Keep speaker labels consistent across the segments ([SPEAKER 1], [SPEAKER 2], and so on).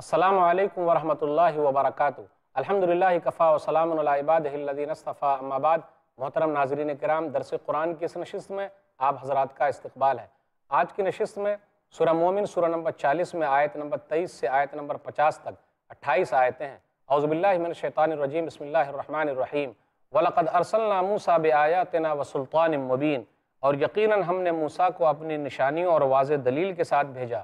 [SPEAKER 1] السلام علیکم ورحمۃ اللہ وبرکاتہ الحمدللہ کفا و سلام الباد استفا اما بعد محترم ناظرین کرام درس قرآن کی اس نشست میں آپ حضرات کا استقبال ہے آج کی نشست میں سورہ مومن سورہ نمبر چالیس میں آیت نمبر تیئیس سے آیت نمبر پچاس تک اٹھائیس آیتیں ہیں باللہ من الشیطان الرجیم بسم اللہ الرحمن الرحیم وَلَقَدْ أَرْسَلْنَا مُوسَى بِآیَاتِنَا وَسُلْطَانٍ مُبِينٍ اور یقیناً ہم نے موسیٰ کو اپنی نشانیوں اور واضح دلیل کے ساتھ بھیجا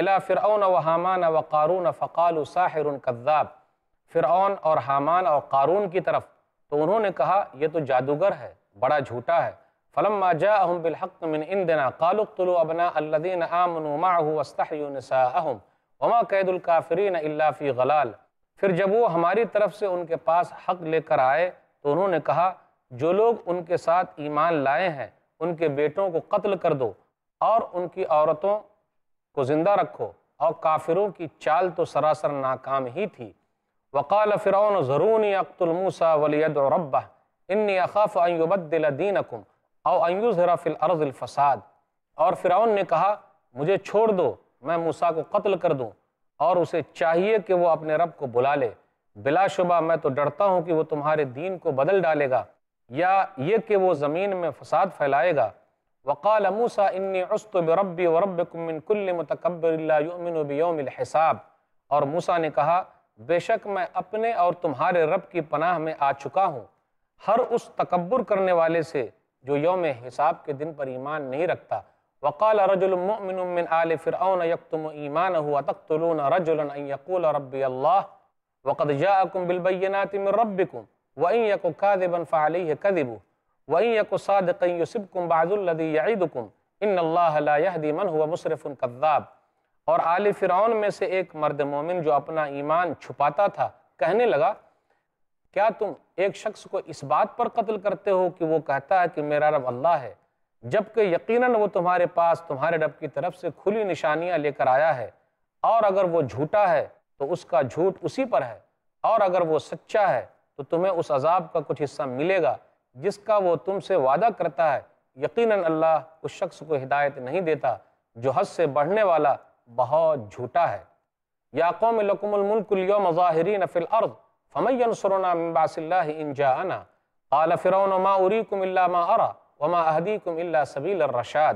[SPEAKER 1] فر فرعون و حامان و قارون فقال ساحر کذاب فرعون اور حامان اور قارون کی طرف تو انہوں نے کہا یہ تو جادوگر ہے بڑا جھوٹا ہے فلما بالحق من فلم نساءہم وما قید الکافرین الا فی غلال پھر جب وہ ہماری طرف سے ان کے پاس حق لے کر آئے تو انہوں نے کہا جو لوگ ان کے ساتھ ایمان لائے ہیں ان کے بیٹوں کو قتل کر دو اور ان کی عورتوں کو زندہ رکھو اور کافروں کی چال تو سراسر ناکام ہی تھی الارض الفساد اور فرعون نے کہا مجھے چھوڑ دو میں موسا کو قتل کر دوں اور اسے چاہیے کہ وہ اپنے رب کو بلا لے بلا شبہ میں تو ڈرتا ہوں کہ وہ تمہارے دین کو بدل ڈالے گا یا یہ کہ وہ زمین میں فساد پھیلائے گا وقال موسیٰ انی عصت بربی وربکم من کل متکبر لا یؤمن بیوم الحساب اور موسیٰ نے کہا بے شک میں اپنے اور تمہارے رب کی پناہ میں آ چکا ہوں ہر اس تکبر کرنے والے سے جو یوم حساب کے دن پر ایمان نہیں رکھتا وقال رجل مؤمن من آل فرعون یکتم ایمانہ وتقتلون رجلا ان یقول ربی اللہ وقد جاءکم بالبینات من ربکم وَإِنْ يَكُوْ كَاذِبًا فَعَلَيْهِ كَذِبُهُ بَعْضُ الَّذِي يَعِدُكُمْ إِنَّ اللَّهَ لَا يَهْدِي مَنْ هُوَ مُسْرِفٌ قَذَّابٌ اور آل فرعون میں سے ایک مرد مومن جو اپنا ایمان چھپاتا تھا کہنے لگا کیا تم ایک شخص کو اس بات پر قتل کرتے ہو کہ وہ کہتا ہے کہ میرا رب اللہ ہے جبکہ یقیناً وہ تمہارے پاس تمہارے رب کی طرف سے کھلی نشانیاں لے کر آیا ہے اور اگر وہ جھوٹا ہے تو اس کا جھوٹ اسی پر ہے اور اگر وہ سچا ہے تو تمہیں اس عذاب کا کچھ حصہ ملے گا جس کا وہ تم سے وعدہ کرتا ہے یقیناً اللہ اس شخص کو ہدایت نہیں دیتا جو حد سے بڑھنے والا بہت جھوٹا ہے یا قوم لکم الملک الیوم ظاہرین فی الارض فمن ینصرنا من بعث اللہ ان جاءنا قال فرون ما اریکم الا ما ارا وما اہدیکم الا سبیل الرشاد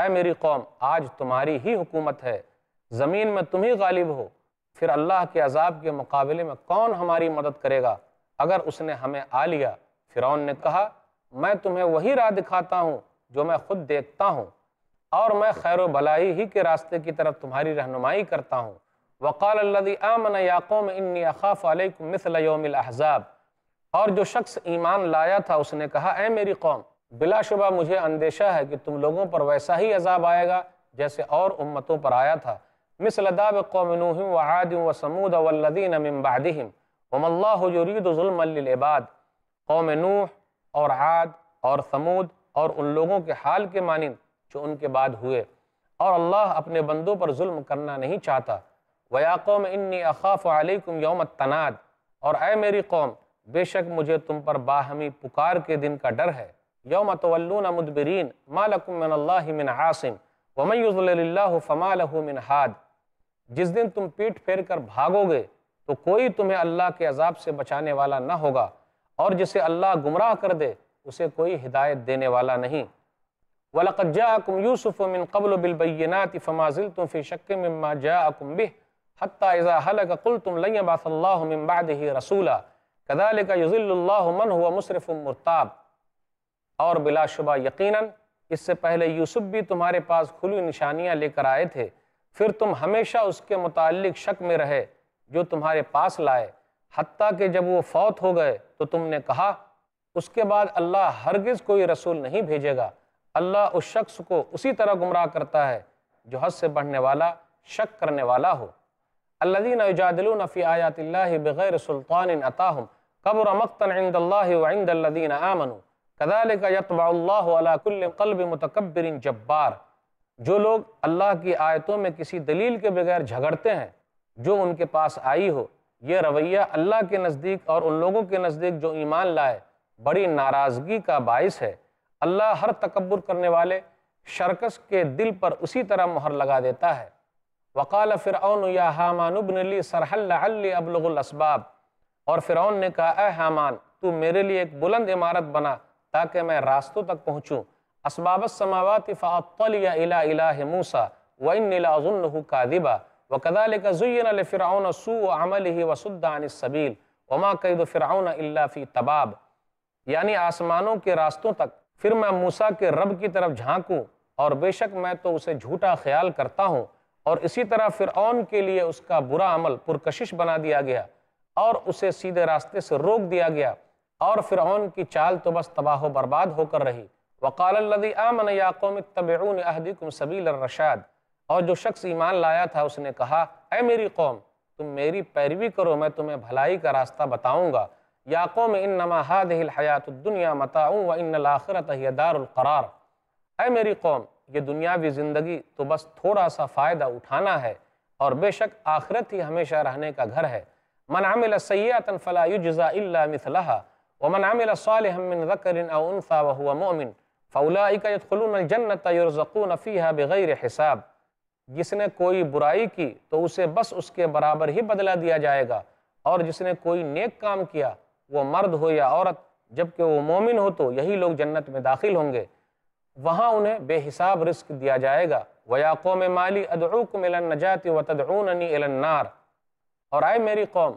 [SPEAKER 1] اے میری قوم آج تمہاری ہی حکومت ہے زمین میں تم ہی غالب ہو پھر اللہ کے عذاب کے مقابلے میں کون ہماری مدد کرے گا اگر اس نے ہمیں آ لیا فیرون نے کہا میں تمہیں وہی راہ دکھاتا ہوں جو میں خود دیکھتا ہوں اور میں خیر و بھلائی ہی کے راستے کی طرف تمہاری رہنمائی کرتا ہوں وکال اخاف فلیک مثل لومل الاحزاب اور جو شخص ایمان لایا تھا اس نے کہا اے میری قوم بلا شبہ مجھے اندیشہ ہے کہ تم لوگوں پر ویسا ہی عذاب آئے گا جیسے اور امتوں پر آیا تھا وعاد لداب قومن من بعدهم وما وادم مجرد ظلم للعباد قوم نوح اور عاد اور ثمود اور ان لوگوں کے حال کے مانند جو ان کے بعد ہوئے اور اللہ اپنے بندوں پر ظلم کرنا نہیں چاہتا ویا قوم أَخَافُ علیکم يَوْمَ تناد اور اے میری قوم بے شک مجھے تم پر باہمی پکار کے دن کا ڈر ہے یوم تولون مدبرین اللہ عاصم له من حاد جس دن تم پیٹ پھیر کر بھاگو گے تو کوئی تمہیں اللہ کے عذاب سے بچانے والا نہ ہوگا اور جسے اللہ گمراہ کر دے اسے کوئی ہدایت دینے والا نہیں وَلَقَدْ جَاءَكُمْ يُوسُفُ مِن قَبْلُ بِالْبَيِّنَاتِ فَمَا زِلْتُمْ فِي شَكِّ مِمَّا جَاءَكُمْ بِهِ حَتَّى إِذَا حَلَقَ قُلْتُمْ لَيَّ بَعْثَ اللَّهُ مِن بَعْدِهِ رَسُولًا كَذَلِكَ يُذِلُّ اللَّهُ مَنْ هُوَ مُسْرِفٌ مُرْتَابٌ اور بلا شبہ یقیناً اس سے پہلے یوسف بھی تمہارے پاس کھلی نشانیاں لے کر آئے تھے پھر تم ہمیشہ اس کے متعلق شک میں رہے جو تمہارے پاس لائے حتیٰ کہ جب وہ فوت ہو گئے تو تم نے کہا اس کے بعد اللہ ہرگز کوئی رسول نہیں بھیجے گا اللہ اس شخص کو اسی طرح گمراہ کرتا ہے جو حد سے بڑھنے والا شک کرنے والا ہو الَّذِينَ يُجَادِلُونَ فِي آیَاتِ اللَّهِ بِغَيْرِ سلطان اَتَاهُمْ قبر مَقْتًا عِنْدَ اللَّهِ وَعِنْدَ الَّذِينَ آمَنُوا کدال يَطْبَعُ اللَّهُ عَلَىٰ کل قَلْبِ مُتَكَبِّرٍ جبار جو لوگ اللہ کی آیتوں میں کسی دلیل کے بغیر جھگڑتے ہیں جو ان کے پاس آئی ہو یہ رویہ اللہ کے نزدیک اور ان لوگوں کے نزدیک جو ایمان لائے بڑی ناراضگی کا باعث ہے اللہ ہر تکبر کرنے والے شرکس کے دل پر اسی طرح مہر لگا دیتا ہے وقال فرعون لعلی ابلغ الاسباب اور فرعون نے کہا اے حامان تو میرے لیے ایک بلند عمارت بنا تاکہ میں راستوں تک پہنچوں اسباب السماوات لَا فل كَاذِبًا وَكَذَلِكَ زُيِّنَ لِفِرْعَوْنَ سُوءُ عَمَلِهِ وَسُدَّ عَنِ السَّبِيلِ وَمَا قَيْدُ فِرْعَوْنَ إِلَّا فِي تَبَاب یعنی آسمانوں کے راستوں تک پھر میں موسیٰ کے رب کی طرف جھانکوں اور بے شک میں تو اسے جھوٹا خیال کرتا ہوں اور اسی طرح فرعون کے لیے اس کا برا عمل پرکشش بنا دیا گیا اور اسے سیدھے راستے سے روک دیا گیا اور فرعون کی چال تو بس تباہ و برباد ہو کر رہی وقال الدی اتَّبِعُونِ تبرون سَبِيلَ الرشاد اور جو شخص ایمان لایا تھا اس نے کہا اے میری قوم تم میری پیروی کرو میں تمہیں بھلائی کا راستہ بتاؤں گا یا قوم انما هذه الحیات الدنیا متاع و ان الآخرت دار القرار اے میری قوم یہ دنیاوی زندگی تو بس تھوڑا سا فائدہ اٹھانا ہے اور بے شک آخرت ہی ہمیشہ رہنے کا گھر ہے من من عمل عمل فلا الا ومن صالحا ذكر او انثى وهو مؤمن الحمر يدخلون الجنة يرزقون فيها بغیر حساب جس نے کوئی برائی کی تو اسے بس اس کے برابر ہی بدلہ دیا جائے گا اور جس نے کوئی نیک کام کیا وہ مرد ہو یا عورت جبکہ وہ مومن ہو تو یہی لوگ جنت میں داخل ہوں گے وہاں انہیں بے حساب رزق دیا جائے گا ویا قوم مالی إِلَى و وَتَدْعُونَنِي إِلَى النار اور آئے میری قوم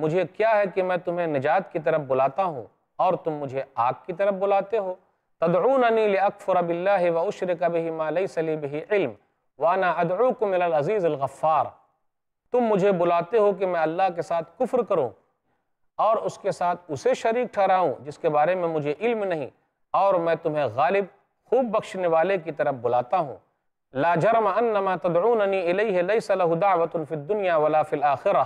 [SPEAKER 1] مجھے کیا ہے کہ میں تمہیں نجات کی طرف بلاتا ہوں اور تم مجھے آگ کی طرف بلاتے ہو تَدْعُونَنِي لِأَكْفُرَ بِاللَّهِ و بِهِ مَا لَيْسَ لِي بِهِ علم وانا ادعو کم العزیز الغفار تم مجھے بلاتے ہو کہ میں اللہ کے ساتھ کفر کروں اور اس کے ساتھ اسے شریک ٹھہراؤں جس کے بارے میں مجھے علم نہیں اور میں تمہیں غالب خوب بخشنے والے کی طرف بلاتا ہوں لا جرم انما تدعوننی الیہ لیس لہ دعوت فی الدنیا ولا فی الاخرہ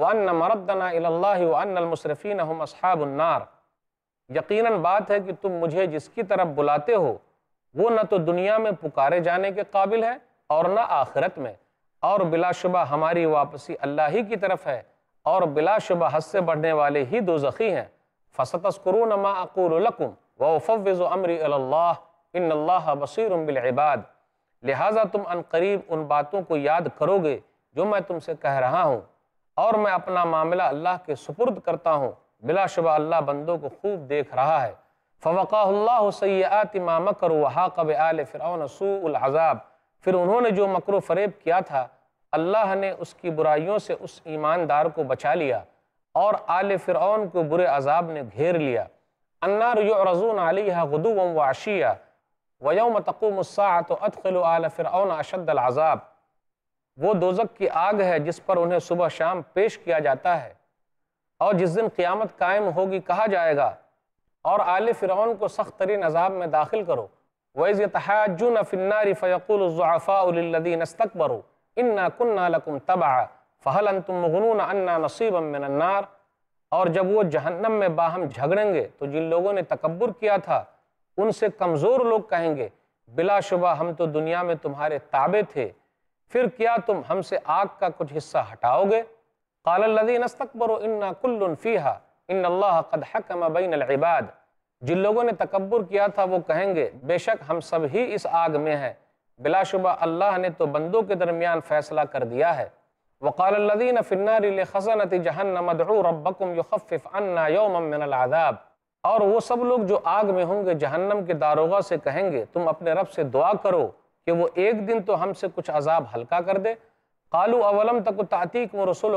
[SPEAKER 1] وان مردنا الاللہ وان المصرفین ہم اصحاب النار یقیناً بات ہے کہ تم مجھے جس کی طرف بلاتے ہو وہ نہ تو دنیا میں پکارے جانے کے قابل ہے اور نہ آخرت میں اور بلا شبہ ہماری واپسی اللہ ہی کی طرف ہے اور بلا شبہ حد سے بڑھنے والے ہی دوزخی ہیں فَسَتَذْكُرُونَ مَا أَقُولُ لَكُمْ وَأُفَوِّزُ أَمْرِ إِلَى اللَّهِ إِنَّ اللَّهَ بَصِيرٌ بِالْعِبَادِ لہٰذا تم انقریب ان باتوں کو یاد کرو گے جو میں تم سے کہہ رہا ہوں اور میں اپنا معاملہ اللہ کے سپرد کرتا ہوں بلا شبہ اللہ بندوں کو خوب دیکھ رہا ہے فَوَقَاهُ اللَّهُ سَيِّئَاتِ مَا مَكَرُ وَحَاقَ بِآلِ فِرْعَوْنَ سُوءُ الْعَذَابِ پھر انہوں نے جو مکر و فریب کیا تھا اللہ نے اس کی برائیوں سے اس ایماندار کو بچا لیا اور آل فرعون کو برے عذاب نے گھیر لیا النار یعرضون علیہ علی وعشیا ویوم و اشیاء ادخلوا آل و فرعون اشد العذاب وہ دوزک کی آگ ہے جس پر انہیں صبح شام پیش کیا جاتا ہے اور جس دن قیامت قائم ہوگی کہا جائے گا اور آل فرعون کو سخت ترین عذاب میں داخل کرو وَإِذْ يَتَحَاجُّونَ فِي النَّارِ فَيَقُولُ الزُّعَفَاءُ لِلَّذِينَ اسْتَكْبَرُوا إِنَّا كُنَّا لَكُمْ تَبَعًا فَهَلْ أَنْتُمْ مُغْنُونَ عَنَّا نَصِيبًا مِّنَ النَّارِ اور جب وہ جہنم میں باہم جھگڑیں گے تو جن لوگوں نے تکبر کیا تھا ان سے کمزور لوگ کہیں گے بلا شبہ ہم تو دنیا میں تمہارے تابع تھے پھر کیا تم ہم سے آگ کا کچھ حصہ ہٹاؤ گے قَالَ الَّذِينَ اسْتَكْبَرُوا إِنَّا كُلٌّ فِيهَا إِنَّ اللَّهَ قَدْ حَكَمَ بَيْنَ الْعِبَادِ جن لوگوں نے تکبر کیا تھا وہ کہیں گے بے شک ہم سب ہی اس آگ میں ہیں بلا شبہ اللہ نے تو بندوں کے درمیان فیصلہ کر دیا ہے وہ قال عنا فنار من العذاب اور وہ سب لوگ جو آگ میں ہوں گے جہنم کے داروغہ سے کہیں گے تم اپنے رب سے دعا کرو کہ وہ ایک دن تو ہم سے کچھ عذاب ہلکا کر دے قالو اولم تک و تحطیک و رسول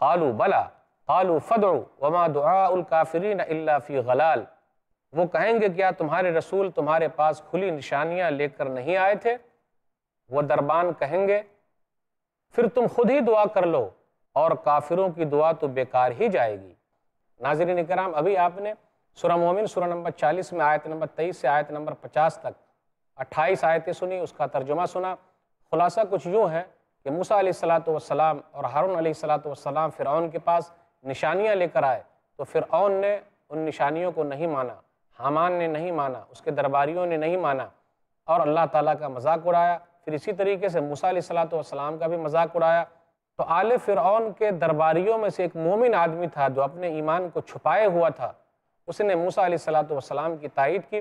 [SPEAKER 1] قالو بلا فدعوا وما دعاء الکافرین الا فی غلال وہ کہیں گے کیا تمہارے رسول تمہارے پاس کھلی نشانیاں لے کر نہیں آئے تھے وہ دربان کہیں گے پھر تم خود ہی دعا کر لو اور کافروں کی دعا تو بیکار ہی جائے گی ناظرین کرام ابھی آپ نے سورہ مومن سورہ نمبر چالیس میں آیت نمبر تیئیس سے آیت نمبر پچاس تک اٹھائیس آیتیں سنی اس کا ترجمہ سنا خلاصہ کچھ یوں ہے کہ موسیٰ علیہ السلاۃ اور ہارون علیہ السلاۃ فرعون کے پاس نشانیاں لے کر آئے تو فرعون نے ان نشانیوں کو نہیں مانا حامان نے نہیں مانا اس کے درباریوں نے نہیں مانا اور اللہ تعالیٰ کا مذاق اڑایا پھر اسی طریقے سے موسیٰ علیہ السلام والسلام کا بھی مذاق اڑایا تو آل فرعون کے درباریوں میں سے ایک مومن آدمی تھا جو اپنے ایمان کو چھپائے ہوا تھا اس نے موسیٰ علیہ السلام کی تائید کی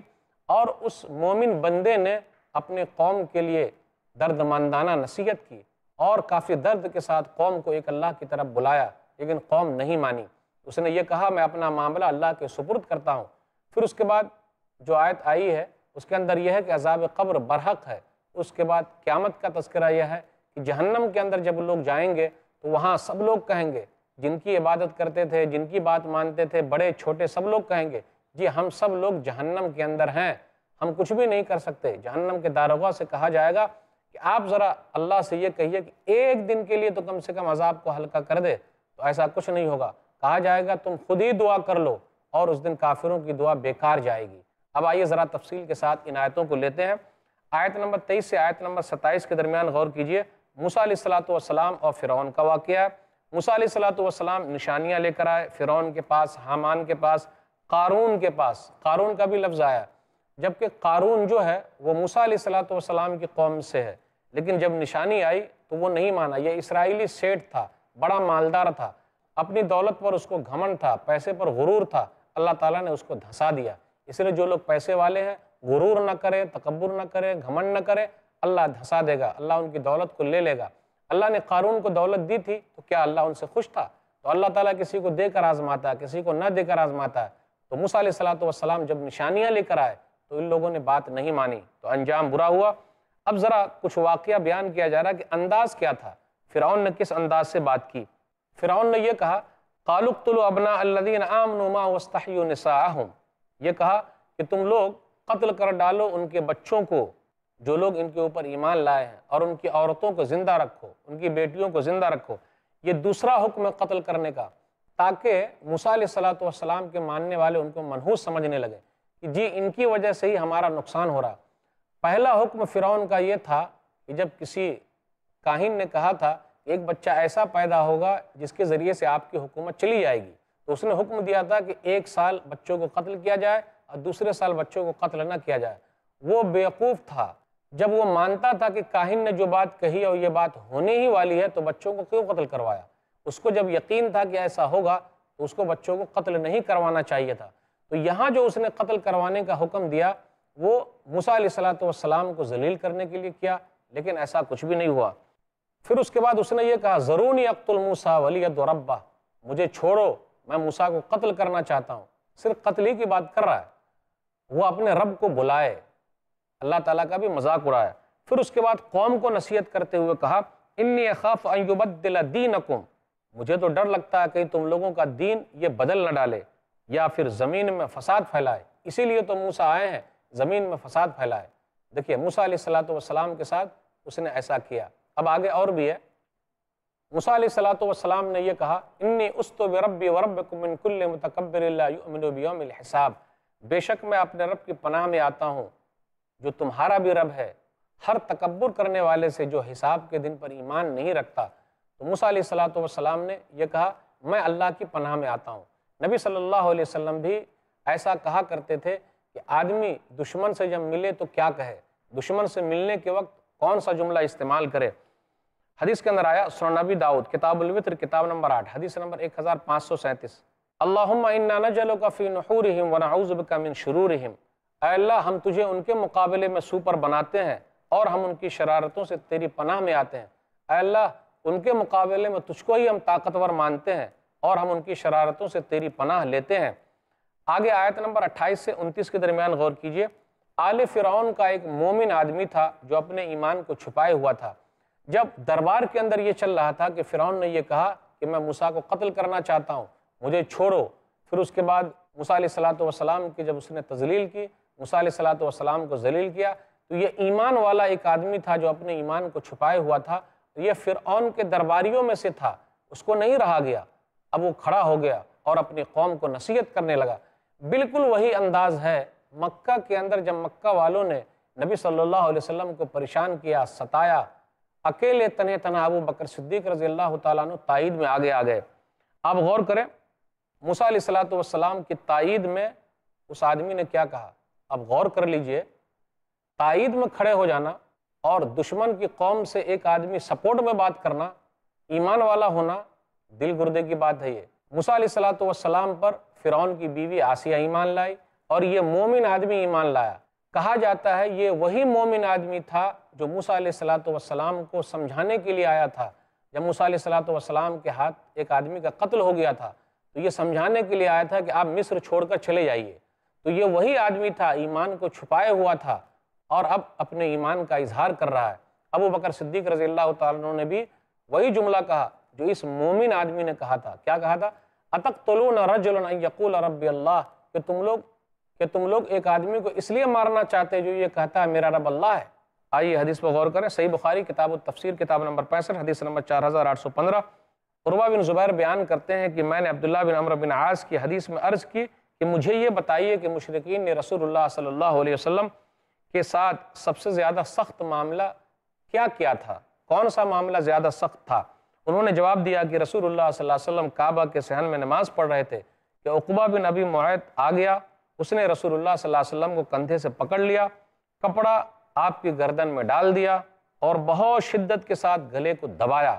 [SPEAKER 1] اور اس مومن بندے نے اپنے قوم کے لیے درد مندانہ نصیحت کی اور کافی درد کے ساتھ قوم کو ایک اللہ کی طرف بلایا لیکن قوم نہیں مانی اس نے یہ کہا میں اپنا معاملہ اللہ کے سپرد کرتا ہوں پھر اس کے بعد جو آیت آئی ہے اس کے اندر یہ ہے کہ عذاب قبر برحق ہے اس کے بعد قیامت کا تذکرہ یہ ہے کہ جہنم کے اندر جب لوگ جائیں گے تو وہاں سب لوگ کہیں گے جن کی عبادت کرتے تھے جن کی بات مانتے تھے بڑے چھوٹے سب لوگ کہیں گے جی ہم سب لوگ جہنم کے اندر ہیں ہم کچھ بھی نہیں کر سکتے جہنم کے داروغہ سے کہا جائے گا کہ آپ ذرا اللہ سے یہ کہیے کہ ایک دن کے لیے تو کم سے کم عذاب کو حلقہ کر دے تو ایسا کچھ نہیں ہوگا کہا جائے گا تم خود ہی دعا کر لو اور اس دن کافروں کی دعا بیکار جائے گی اب آئیے ذرا تفصیل کے ساتھ ان آیتوں کو لیتے ہیں آیت نمبر تیئیس سے آیت نمبر ستائیس کے درمیان غور کیجئے موسیٰ علیہ السلام اور فرعون کا واقعہ ہے موسیٰ علیہ السلام نشانیاں لے کر آئے فرعون کے پاس حامان کے پاس قارون کے پاس قارون کا بھی لفظ آیا جبکہ قارون جو ہے وہ موسیٰ علیہ السلام کی قوم سے ہے لیکن جب نشانی آئی تو وہ نہیں مانا یہ اسرائیلی سیٹ تھا بڑا مالدار تھا اپنی دولت پر اس کو گھمن تھا پیسے پر غرور تھا اللہ تعالیٰ نے اس کو دھسا دیا اس لیے جو لوگ پیسے والے ہیں غرور نہ کرے تکبر نہ کرے گھمن نہ کرے اللہ دھسا دے گا اللہ ان کی دولت کو لے لے گا اللہ نے قارون کو دولت دی تھی تو کیا اللہ ان سے خوش تھا تو اللہ تعالیٰ کسی کو دے کر آزماتا ہے کسی کو نہ دے کر آزماتا ہے تو موسیٰ علیہ السلام جب نشانیاں لے کر آئے تو ان لوگوں نے بات نہیں مانی تو انجام برا ہوا اب ذرا کچھ واقعہ بیان کیا جا رہا ہے کہ انداز کیا تھا فرعون نے کس انداز سے بات کی فرعون نے یہ کہا کالق طلو ابنا اللہ عام نما وسطیون یہ کہا کہ تم لوگ قتل کر ڈالو ان کے بچوں کو جو لوگ ان کے اوپر ایمان لائے ہیں اور ان کی عورتوں کو زندہ رکھو ان کی بیٹیوں کو زندہ رکھو یہ دوسرا حکم ہے قتل کرنے کا تاکہ علیہ صلاۃ والسلام کے ماننے والے ان کو منحوس سمجھنے لگے کہ جی ان کی وجہ سے ہی ہمارا نقصان ہو رہا پہلا حکم فرعون کا یہ تھا کہ جب کسی کاہن نے کہا تھا ایک بچہ ایسا پیدا ہوگا جس کے ذریعے سے آپ کی حکومت چلی جائے گی تو اس نے حکم دیا تھا کہ ایک سال بچوں کو قتل کیا جائے اور دوسرے سال بچوں کو قتل نہ کیا جائے وہ بیوقوف تھا جب وہ مانتا تھا کہ کاہن نے جو بات کہی اور یہ بات ہونے ہی والی ہے تو بچوں کو کیوں قتل کروایا اس کو جب یقین تھا کہ ایسا ہوگا تو اس کو بچوں کو قتل نہیں کروانا چاہیے تھا تو یہاں جو اس نے قتل کروانے کا حکم دیا وہ موسیٰ علیہ السلام کو ذلیل کرنے کے لیے کیا لیکن ایسا کچھ بھی نہیں ہوا پھر اس کے بعد اس نے یہ کہا ضروری اقتل موسیٰ ولیت و ربا مجھے چھوڑو میں موسا کو قتل کرنا چاہتا ہوں صرف قتل ہی کی بات کر رہا ہے وہ اپنے رب کو بلائے اللہ تعالیٰ کا بھی مذاق اڑایا پھر اس کے بعد قوم کو نصیحت کرتے ہوئے کہا انی اخاف ان یبدل دینکم مجھے تو ڈر لگتا ہے کہ تم لوگوں کا دین یہ بدل نہ ڈالے یا پھر زمین میں فساد پھیلائے اسی لیے تو موسیٰ آئے ہیں زمین میں فساد پھیلائے دیکھیے موسیٰ علیہ السلام کے ساتھ اس نے ایسا کیا اب آگے اور بھی ہے موسیٰ علیہ السلام نے یہ کہا انط و رب و ربل متکبر الحساب بے شک میں اپنے رب کی پناہ میں آتا ہوں جو تمہارا بھی رب ہے ہر تکبر کرنے والے سے جو حساب کے دن پر ایمان نہیں رکھتا تو موسیٰ علیہ السلام نے یہ کہا میں اللہ کی پناہ میں آتا ہوں نبی صلی اللہ علیہ وسلم بھی ایسا کہا کرتے تھے کہ آدمی دشمن سے جب ملے تو کیا کہے دشمن سے ملنے کے وقت کون سا جملہ استعمال کرے حدیث کے اندر آیا سنن نبی داود کتاب الوطر کتاب نمبر آٹھ حدیث نمبر ایک ہزار پانچ سو سینتیس اللہم فی نحورہم کا بکا من شرورہم اے اللہ ہم تجھے ان کے مقابلے میں سوپر بناتے ہیں اور ہم ان کی شرارتوں سے تیری پناہ میں آتے ہیں اے اللہ ان کے مقابلے میں تجھ کو ہی ہم طاقتور مانتے ہیں اور ہم ان کی شرارتوں سے تیری پناہ لیتے ہیں آگے آیت نمبر اٹھائیس سے انتیس کے درمیان غور کیجئے آل فرعون کا ایک مومن آدمی تھا جو اپنے ایمان کو چھپائے ہوا تھا جب دربار کے اندر یہ چل رہا تھا کہ فرعون نے یہ کہا کہ میں موسیٰ کو قتل کرنا چاہتا ہوں مجھے چھوڑو پھر اس کے بعد موسیٰ علیہ السلام کی جب اس نے تزلیل کی موسیٰ علیہ السلام کو ذلیل کیا تو یہ ایمان والا ایک آدمی تھا جو اپنے ایمان کو چھپائے ہوا تھا یہ فرعون کے درباریوں میں سے تھا اس کو نہیں رہا گیا اب وہ کھڑا ہو گیا اور اپنی قوم کو نصیحت کرنے لگا بالکل وہی انداز ہے مکہ کے اندر جب مکہ والوں نے نبی صلی اللہ علیہ وسلم کو پریشان کیا ستایا اکیلے تنہ تنہا بکر صدیق رضی اللہ تعالیٰ تائید میں آگے آگئے آپ غور کریں موسیٰ علیہ والسلام کی تائید میں اس آدمی نے کیا کہا آپ غور کر لیجئے تائید میں کھڑے ہو جانا اور دشمن کی قوم سے ایک آدمی سپورٹ میں بات کرنا ایمان والا ہونا دل گردے کی بات ہے یہ موسیٰ علیہ السلام پر فرعون کی بیوی آسیہ ایمان لائی اور یہ مومن آدمی ایمان لایا کہا جاتا ہے یہ وہی مومن آدمی تھا جو موسیٰ علیہ السلام کو سمجھانے کے لیے آیا تھا جب موسیٰ علیہ السلام کے ہاتھ ایک آدمی کا قتل ہو گیا تھا تو یہ سمجھانے کے لیے آیا تھا کہ آپ مصر چھوڑ کر چلے جائیے تو یہ وہی آدمی تھا ایمان کو چھپائے ہوا تھا اور اب اپنے ایمان کا اظہار کر رہا ہے ابو بکر صدیق رضی اللہ تعالیٰ نے بھی وہی جملہ کہا جو اس مومن آدمی نے کہا تھا کیا کہا تھا اتقتلون تلون رج النقول رب اللہ کہ تم لوگ کہ تم لوگ ایک آدمی کو اس لیے مارنا چاہتے جو یہ کہتا ہے میرا رب اللہ ہے آئیے حدیث پر غور کریں صحیح بخاری کتاب التفسیر کتاب نمبر پینسٹھ حدیث نمبر چار ہزار آٹھ سو پندرہ عربہ بن زبیر بیان کرتے ہیں کہ میں نے عبداللہ بن عمر بن عاص کی حدیث میں عرض کی کہ مجھے یہ بتائیے کہ مشرقین نے رسول اللہ صلی اللہ علیہ وسلم کے ساتھ سب سے زیادہ سخت معاملہ کیا کیا تھا کون سا معاملہ زیادہ سخت تھا انہوں نے جواب دیا کہ رسول اللہ صلی اللہ علیہ وسلم کعبہ کے صحن میں نماز پڑھ رہے تھے کہ عقبہ بن ابی معیت آ گیا اس نے رسول اللہ صلی اللہ علیہ وسلم کو کندھے سے پکڑ لیا کپڑا آپ کی گردن میں ڈال دیا اور بہت شدت کے ساتھ گلے کو دبایا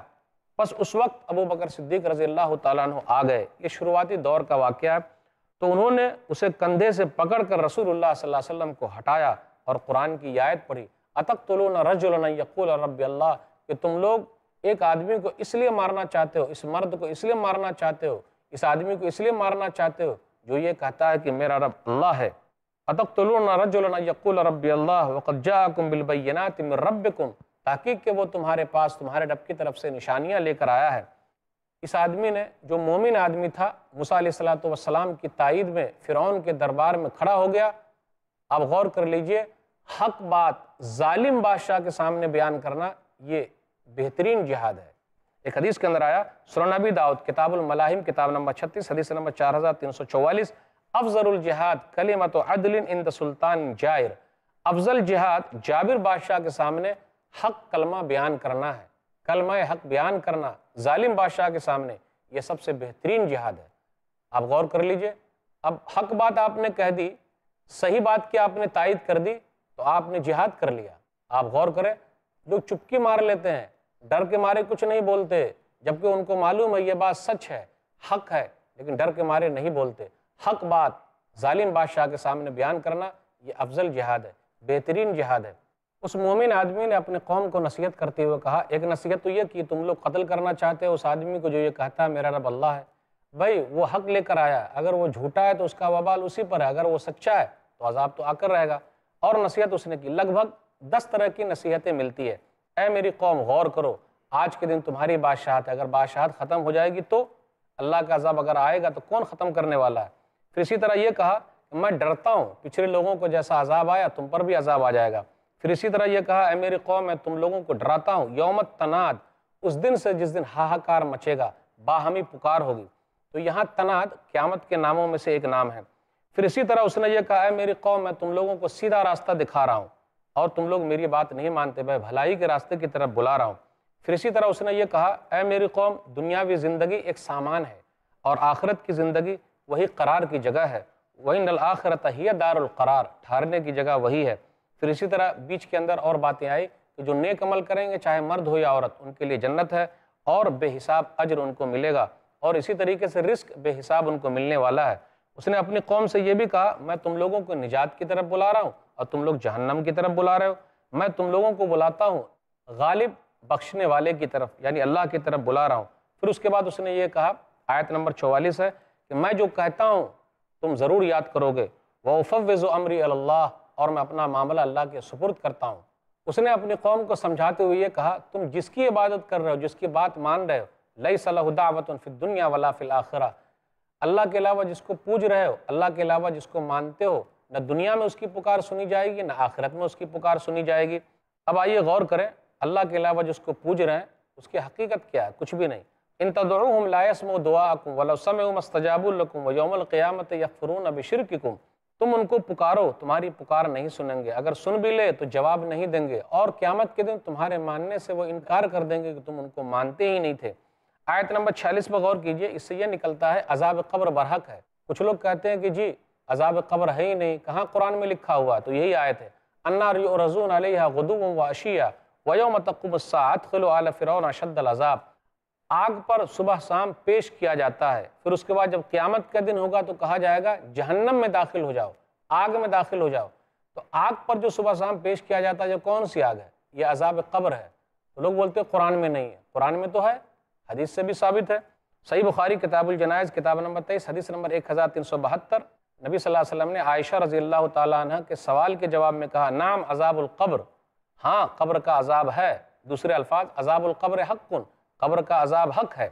[SPEAKER 1] بس اس وقت ابو بکر صدیق رضی اللہ تعالیٰ آ گئے یہ شروعاتی دور کا واقعہ ہے تو انہوں نے اسے کندھے سے پکڑ کر رسول اللہ صلی اللہ علیہ وسلم کو ہٹایا اور قرآن کی آیت پڑھی اتقتلون رجلن یقول رب اللہ کہ تم لوگ ایک آدمی کو اس لیے مارنا چاہتے ہو اس مرد کو اس لیے مارنا چاہتے ہو اس آدمی کو اس لیے مارنا چاہتے ہو جو یہ کہتا ہے کہ میرا رب اللہ ہے اتقتلون اللہ وقد بالبینات من ربکم تحقیق کہ وہ تمہارے پاس تمہارے رب کی طرف سے نشانیاں لے کر آیا ہے اس آدمی نے جو مومن آدمی تھا موسیٰ علیہ السلام کی تائید میں فرعون کے دربار میں کھڑا ہو گیا آپ غور کر لیجئے حق بات ظالم بادشاہ کے سامنے بیان کرنا یہ بہترین جہاد ہے ایک حدیث کے اندر آیا سرنبی دعوت کتاب الملاہم کتاب نمبر 36 حدیث نمبر 4344 افضل الجہاد کلمت و عدل اند سلطان جائر افضل جہاد جابر بادشاہ کے سامنے حق کلمہ بیان کرنا ہے کلمہ حق بیان کرنا ظالم بادشاہ کے سامنے یہ سب سے بہترین جہاد ہے آپ غور کر لیجئے اب حق بات آپ نے کہہ دی صحیح بات کی آپ نے تائید کر دی تو آپ نے جہاد کر لیا آپ غور کریں لوگ چپکی مار لیتے ہیں ڈر کے مارے کچھ نہیں بولتے جبکہ ان کو معلوم ہے یہ بات سچ ہے حق ہے لیکن ڈر کے مارے نہیں بولتے حق بات ظالم بادشاہ کے سامنے بیان کرنا یہ افضل جہاد ہے بہترین جہاد ہے اس مومن آدمی نے اپنے قوم کو نصیحت کرتے ہوئے کہا ایک نصیحت تو یہ کہ تم لوگ قتل کرنا چاہتے ہو اس آدمی کو جو یہ کہتا ہے میرا رب اللہ ہے بھائی وہ حق لے کر آیا اگر وہ جھوٹا ہے تو اس کا وبال اسی پر ہے اگر وہ سچا ہے تو عذاب تو آ کر رہے گا اور نصیحت اس نے کی لگ بھگ دس طرح کی نصیحتیں ملتی ہے اے میری قوم غور کرو آج کے دن تمہاری بادشاہت ہے اگر بادشاہت ختم ہو جائے گی تو اللہ کا عذاب اگر آئے گا تو کون ختم کرنے والا ہے پھر اسی طرح یہ کہا کہ میں ڈرتا ہوں پچھلے لوگوں کو جیسا عذاب آیا تم پر بھی عذاب آ جائے گا پھر اسی طرح یہ کہا اے میری قوم میں تم لوگوں کو ڈراتا ہوں یومت تناد اس دن سے جس دن ہاہاکار مچے گا باہمی پکار ہوگی تو یہاں تناد قیامت کے ناموں میں سے ایک نام ہے پھر اسی طرح اس نے یہ کہا اے میری قوم میں تم لوگوں کو سیدھا راستہ دکھا رہا ہوں اور تم لوگ میری بات نہیں مانتے میں بھلائی کے راستے کی طرف بلا رہا ہوں پھر اسی طرح اس نے یہ کہا اے میری قوم دنیاوی زندگی ایک سامان ہے اور آخرت کی زندگی وہی قرار کی جگہ ہے وہی نل هِيَ دَارُ دار القرار ٹھارنے کی جگہ وہی ہے پھر اسی طرح بیچ کے اندر اور باتیں آئیں کہ جو نیک عمل کریں گے چاہے مرد ہو یا عورت ان کے لیے جنت ہے اور بے حساب اجر ان کو ملے گا اور اسی طریقے سے رزق بے حساب ان کو ملنے والا ہے اس نے اپنی قوم سے یہ بھی کہا میں تم لوگوں کو نجات کی طرف بلا رہا ہوں اور تم لوگ جہنم کی طرف بلا رہے ہو میں تم لوگوں کو بلاتا ہوں غالب بخشنے والے کی طرف یعنی اللہ کی طرف بلا رہا ہوں پھر اس کے بعد اس نے یہ کہا آیت نمبر چوالیس ہے کہ میں جو کہتا ہوں تم ضرور یاد کرو گے وفوز و عمری اللّہ اور میں اپنا معاملہ اللہ کے سپرد کرتا ہوں اس نے اپنی قوم کو سمجھاتے ہوئے یہ کہا تم جس کی عبادت کر رہے ہو جس کی بات مان رہے ہو لئی لَهُ دَعْوَةٌ فِي الدُّنْيَا ولا فِي الْآخِرَةِ اللہ کے علاوہ جس کو پوج رہے ہو اللہ کے علاوہ جس کو مانتے ہو نہ دنیا میں اس کی پکار سنی جائے گی نہ آخرت میں اس کی پکار سنی جائے گی اب آئیے غور کریں اللہ کے علاوہ جس کو پوج رہے ہیں اس کی حقیقت کیا ہے کچھ بھی نہیں ان تدروںسم لا دعا کوں ولو عمومت الرقوں و یوم القیامت یقفرون اب تم ان کو پکارو تمہاری پکار نہیں سنیں گے اگر سن بھی لے تو جواب نہیں دیں گے اور قیامت کے دن تمہارے ماننے سے وہ انکار کر دیں گے کہ تم ان کو مانتے ہی نہیں تھے آیت نمبر چھالیس پر غور کیجئے اس سے یہ نکلتا ہے عذاب قبر برحق ہے کچھ لوگ کہتے ہیں کہ جی عذاب قبر ہے ہی نہیں کہاں قرآن میں لکھا ہوا تو یہی آیت ہے انار رضون علیہ تَقُبُ و اشیاء عَلَى خلو عالفراشد الْعَذَابِ آگ پر صبح شام پیش کیا جاتا ہے پھر اس کے بعد جب قیامت کا دن ہوگا تو کہا جائے گا جہنم میں داخل ہو جاؤ آگ میں داخل ہو جاؤ تو آگ پر جو صبح شام پیش کیا جاتا ہے یہ کون سی آگ ہے یہ عذاب قبر ہے تو لوگ بولتے ہیں قرآن میں نہیں ہے قرآن میں تو ہے حدیث سے بھی ثابت ہے صحیح بخاری کتاب الجنائز کتاب نمبر تیئیس حدیث نمبر ایک ہزار تین سو بہتر نبی صلی اللہ علیہ وسلم نے عائشہ رضی اللہ تعالیٰ عنہ کے سوال کے جواب میں کہا نام عذاب القبر ہاں قبر کا عذاب ہے دوسرے الفاظ عذاب القبر حق کن قبر کا عذاب حق ہے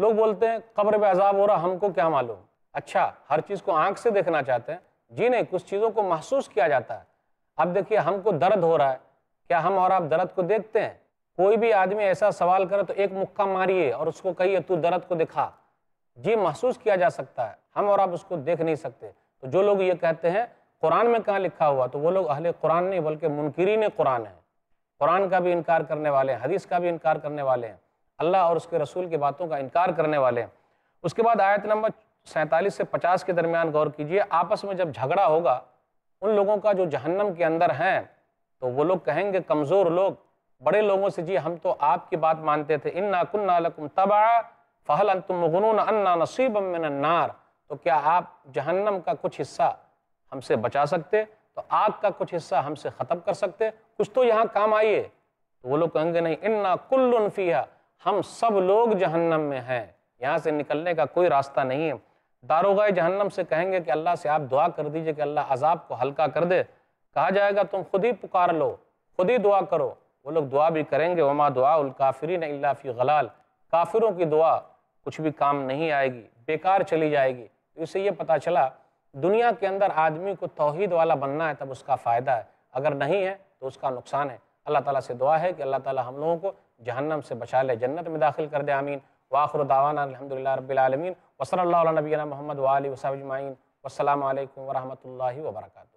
[SPEAKER 1] لوگ بولتے ہیں قبر پہ عذاب ہو رہا ہم کو کیا معلوم اچھا ہر چیز کو آنکھ سے دیکھنا چاہتے ہیں جی نہیں کچھ چیزوں کو محسوس کیا جاتا ہے اب دیکھیے ہم کو درد ہو رہا ہے کیا ہم اور آپ درد کو دیکھتے ہیں کوئی بھی آدمی ایسا سوال کرے تو ایک مکہ ماری اور اس کو کہیے تو درد کو دکھا جی محسوس کیا جا سکتا ہے ہم اور آپ اس کو دیکھ نہیں سکتے تو جو لوگ یہ کہتے ہیں قرآن میں کہاں لکھا ہوا تو وہ لوگ اہل قرآن نہیں بلکہ منکرین قرآن ہیں قرآن کا بھی انکار کرنے والے ہیں حدیث کا بھی انکار کرنے والے ہیں اللہ اور اس کے رسول کی باتوں کا انکار کرنے والے ہیں اس کے بعد آیت نمبر سینتالیس سے پچاس کے درمیان غور کیجئے آپس میں جب جھگڑا ہوگا ان لوگوں کا جو جہنم کے اندر ہیں تو وہ لوگ کہیں گے کمزور لوگ بڑے لوگوں سے جی ہم تو آپ کی بات مانتے تھے انا کننا لکم تبع فہل انتم مغنون انا نصیبا من النار تو کیا آپ جہنم کا کچھ حصہ ہم سے بچا سکتے تو آگ کا کچھ حصہ ہم سے ختم کر سکتے کچھ تو یہاں کام آئیے تو وہ لوگ کہیں گے نہیں انا کل فیہا ہم سب لوگ جہنم میں ہیں یہاں سے نکلنے کا کوئی راستہ نہیں ہے داروغہ جہنم سے کہیں گے کہ اللہ سے آپ دعا کر دیجئے کہ اللہ عذاب کو ہلکا کر دے کہا جائے گا تم خود ہی پکار لو خود ہی دعا کرو وہ لوگ دعا بھی کریں گے وما دعا الکافرین اللہ فی غلال کافروں کی دعا کچھ بھی کام نہیں آئے گی بیکار چلی جائے گی اسے یہ پتہ چلا دنیا کے اندر آدمی کو توحید والا بننا ہے تب اس کا فائدہ ہے اگر نہیں ہے تو اس کا نقصان ہے اللہ تعالیٰ سے دعا ہے کہ اللہ تعالیٰ ہم لوگوں کو جہنم سے بچا لے جنت میں داخل کر دے آمین واخر دعوانا الحمدللہ رب العالمین وصلی اللہ علیہ نبینا محمد وصحبہ وساعین والسلام علیکم ورحمۃ اللہ وبرکاتہ